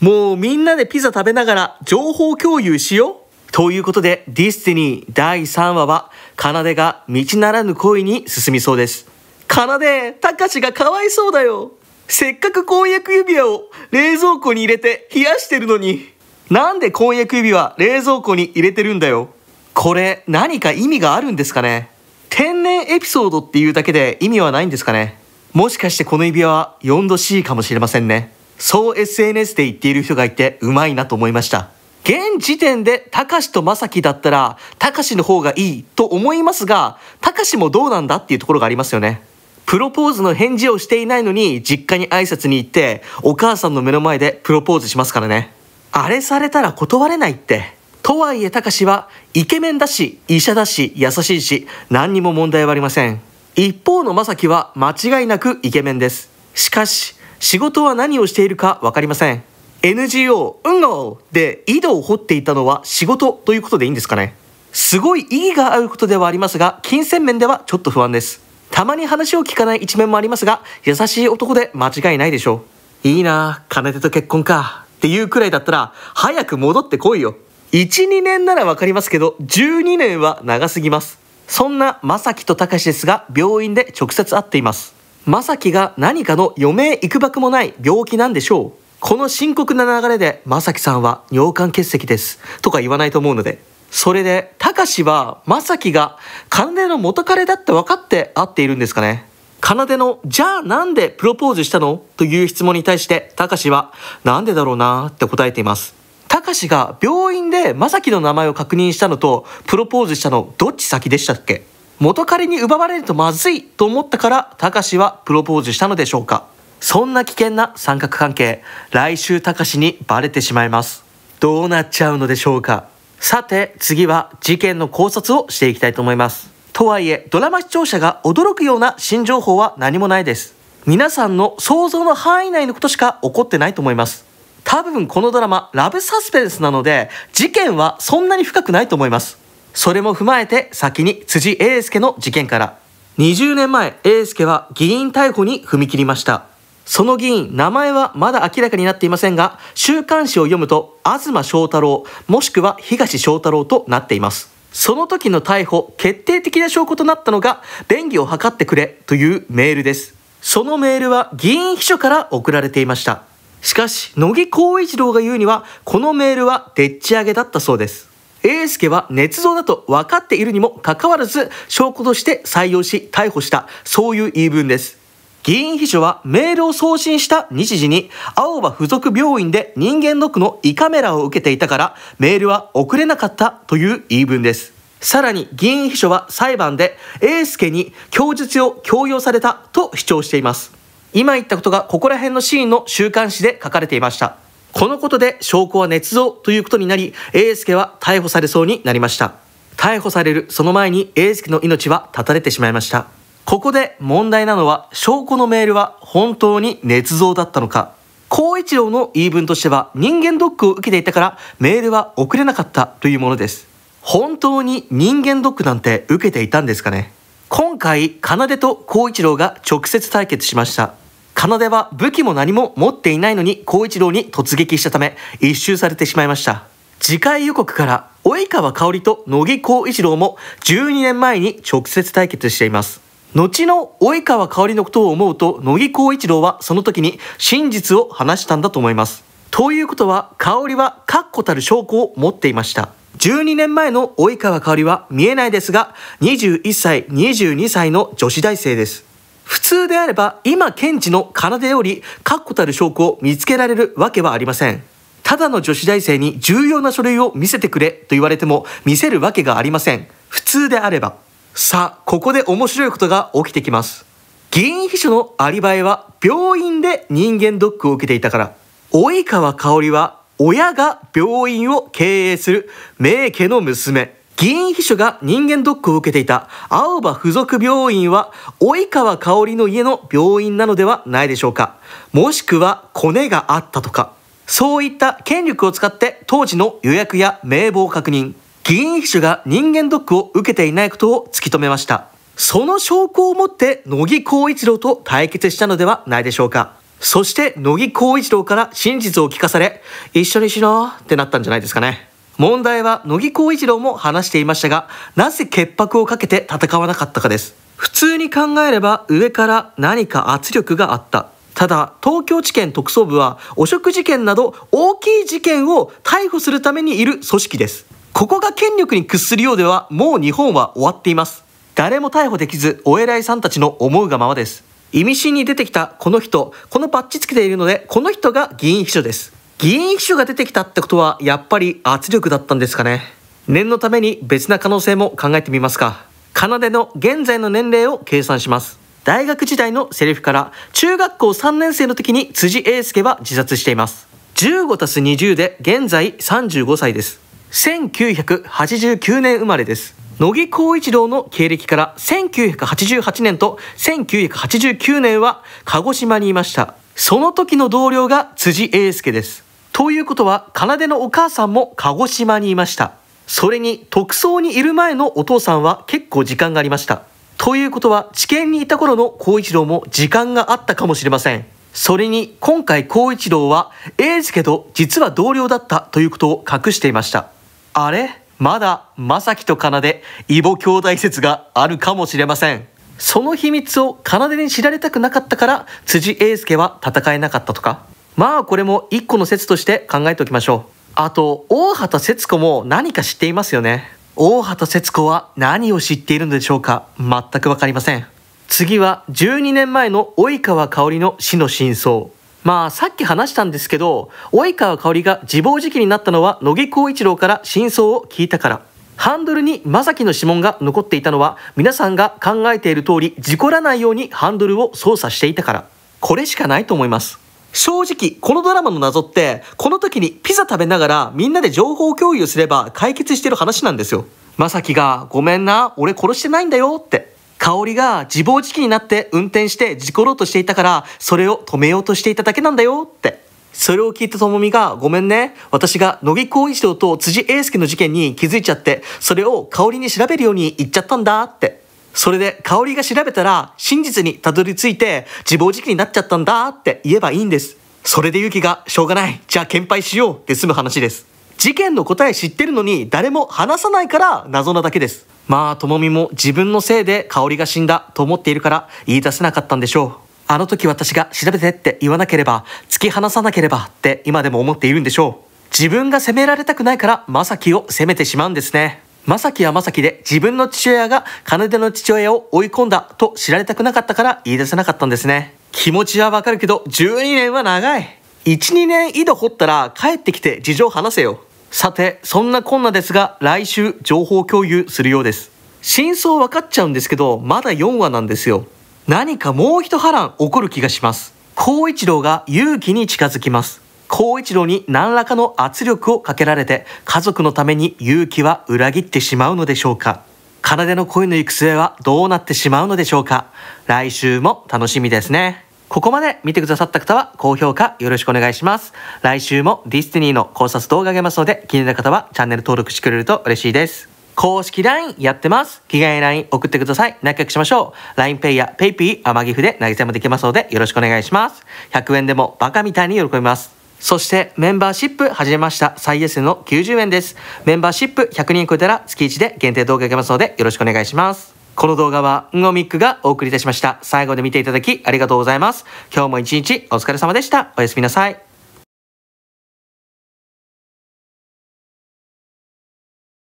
もうみんなでピザ食べながら情報共有しようということで、ディスティニー第3話は、奏が道ならぬ恋に進みそうです。奏で、たかしがかわいそうだよ。せっかく婚約指輪を冷蔵庫に入れて冷やしてるのに。なんで婚約指輪冷蔵庫に入れてるんだよ。これ何か意味があるんですかね天然エピソードっていうだけで意味はないんですかねもしかしてこの指輪は 4°C かもしれませんね。そう SNS で言っている人がいてうまいなと思いました。現時点でたかしとまさきだったらたかしの方がいいと思いますがたかしもどうなんだっていうところがありますよね。プロポーズの返事をしていないのに実家に挨拶に行ってお母さんの目の前でプロポーズしますからね。あれされたら断れないって。とはいえたかしはイケメンだし医者だし優しいし何にも問題はありません。一方のまさきは間違いなくイケメンです。しかし仕事は何をしているか分かりません NGO 運動で井戸を掘っていたのは仕事ということでいいんですかねすごい意義があることではありますが金銭面ではちょっと不安ですたまに話を聞かない一面もありますが優しい男で間違いないでしょういいな金手と結婚かっていうくらいだったら早く戻ってこいよ12年ならわかりますけど12年は長すぎますそんな正樹と隆ですが病院で直接会っていますまさきが何かの余命いくばくもない病気なんでしょうこの深刻な流れでまさきさんは尿管結石ですとか言わないと思うのでそれでたかしはまさきがでの元彼だって分かって会っているんですかね奏の「じゃあなんでプロポーズしたの?」という質問に対してたかしは「なんでだろうな」って答えていますたかしが病院でまさきの名前を確認したのとプロポーズしたのどっち先でしたっけ元彼に奪われるとまずいと思ったからかしはプロポーズしたのでしょうかそんな危険な三角関係来週かしにバレてしまいますどうなっちゃうのでしょうかさて次は事件の考察をしていきたいと思いますとはいえドラマ視聴者が驚くような新情報は何もないです皆さんの想像の範囲内のことしか起こってないと思います多分このドラマラブサスペンスなので事件はそんなに深くないと思いますそれも踏まえて先に辻英介の事件から。20年前、英介は議員逮捕に踏み切りました。その議員、名前はまだ明らかになっていませんが、週刊誌を読むと、東翔太郎、もしくは東翔太郎となっています。その時の逮捕、決定的な証拠となったのが、便宜を図ってくれというメールです。そのメールは議員秘書から送られていました。しかし、乃木光一郎が言うには、このメールはでっち上げだったそうです。英介は捏造だと分かっているにもかかわらず証拠として採用し逮捕したそういう言い分です議員秘書はメールを送信した日時に青葉附属病院で人間ドックの胃カメラを受けていたからメールは送れなかったという言い分ですさらに議員秘書は裁判で英介に供述を強要されたと主張しています今言ったことがここら辺のシーンの週刊誌で書かれていましたこのことで証拠は捏造ということになり、英介は逮捕されそうになりました。逮捕されるその前に英介の命は絶たれてしまいました。ここで問題なのは証拠のメールは本当に捏造だったのか。高一郎の言い分としては人間ドックを受けていたからメールは送れなかったというものです。本当に人間ドックなんて受けていたんですかね今回、奏と孝一郎が直接対決しました。奏では武器も何も持っていないのに孝一郎に突撃したため一周されてしまいました次回予告から及川香里と乃木孝一郎も12年前に直接対決しています後の及川香織のことを思うと乃木孝一郎はその時に真実を話したんだと思いますということは香りは確固たる証拠を持っていました12年前の及川香織は見えないですが21歳22歳の女子大生です普通であれば今検事の奏でより確固たる証拠を見つけられるわけはありません。ただの女子大生に重要な書類を見せてくれと言われても見せるわけがありません。普通であれば。さあ、ここで面白いことが起きてきます。議員秘書のアリバイは病院で人間ドックを受けていたから。及川香織は親が病院を経営する名家の娘。議員秘書が人間ドックを受けていた青葉附属病院は及川香織の家の病院なのではないでしょうかもしくはコネがあったとかそういった権力を使って当時の予約や名簿を確認議員秘書が人間ドックを受けていないことを突き止めましたその証拠をもって乃木光一郎と対決したのではないでしょうかそして乃木光一郎から真実を聞かされ一緒にしなってなったんじゃないですかね問題は乃木光一郎も話していましたがなぜ潔白をかけて戦わなかったかです普通に考えれば上から何か圧力があったただ東京地検特捜部は汚職事件など大きい事件を逮捕するためにいる組織ですここが権力に屈するようではもう日本は終わっています誰も逮捕できずお偉いさんたちの思うがままです意味深に出てきたこの人このパッチつけているのでこの人が議員秘書です議員秘書が出てきたってことはやっぱり圧力だったんですかね念のために別な可能性も考えてみますか奏の現在の年齢を計算します大学時代のセリフから中学校3年生の時に辻英介は自殺しています15たす20で現在35歳です1989年生まれです乃木光一郎の経歴から1988年と1989年は鹿児島にいましたその時の同僚が辻英介ですということは、奏のお母さんも鹿児島にいました。それに、特捜にいる前のお父さんは結構時間がありました。ということは、治験にいた頃の孝一郎も時間があったかもしれません。それに、今回孝一郎は、英介と実は同僚だったということを隠していました。あれまだ、正樹と奏異母兄弟説があるかもしれません。その秘密を奏に知られたくなかったから、辻英介は戦えなかったとかまあこれも一個の説として考えておきましょう。あと、大畑節子も何か知っていますよね。大畑節子は何を知っているのでしょうか全くわかりません。次は12年前の及川香織の死の真相。まあさっき話したんですけど、及川香織が自暴自棄になったのは乃木光一郎から真相を聞いたから。ハンドルに正樹の指紋が残っていたのは皆さんが考えている通り事故らないようにハンドルを操作していたから。これしかないと思います。正直、このドラマの謎って、この時にピザ食べながらみんなで情報共有すれば解決してる話なんですよ。まさきが、ごめんな、俺殺してないんだよって。香りが自暴自棄になって運転して事故ろうとしていたから、それを止めようとしていただけなんだよって。それを聞いたともみが、ごめんね。私が乃木光一郎と辻英介の事件に気づいちゃって、それを香りに調べるように言っちゃったんだって。それで、香りが調べたら、真実にたどり着いて、自暴自棄になっちゃったんだって言えばいいんです。それでユキが、しょうがない。じゃあ、ぱいしようって済む話です。事件の答え知ってるのに、誰も話さないから謎なだけです。まあ、ともみも自分のせいで香りが死んだと思っているから、言い出せなかったんでしょう。あの時私が調べてって言わなければ、突き放さなければって今でも思っているんでしょう。自分が責められたくないから、まさきを責めてしまうんですね。正きはさきで自分の父親が金手の父親を追い込んだと知られたくなかったから言い出せなかったんですね。気持ちはわかるけど12年は長い。1、2年井戸掘ったら帰ってきて事情話せよ。さて、そんなこんなですが来週情報共有するようです。真相わかっちゃうんですけど、まだ4話なんですよ。何かもう一波乱起こる気がします。孝一郎が勇気に近づきます。孝一郎に何らかの圧力をかけられて家族のために勇気は裏切ってしまうのでしょうか奏の恋の行く末はどうなってしまうのでしょうか来週も楽しみですね。ここまで見てくださった方は高評価よろしくお願いします。来週もディスティニーの考察動画あげますので気になる方はチャンネル登録してくれると嬉しいです。公式 LINE やってます。着替え LINE 送ってください。仲良くしましょう。LINEPay や PayPay、天岐阜で投げ銭もできますのでよろしくお願いします。100円でもバカみたいに喜びます。そしてメンバーシップ始めました最安値の90円です。メンバーシップ100人超えたら月1で限定動画あきますのでよろしくお願いします。この動画はんごみっくがお送りいたしました。最後まで見ていただきありがとうございます。今日も一日お疲れ様でした。おやすみなさい。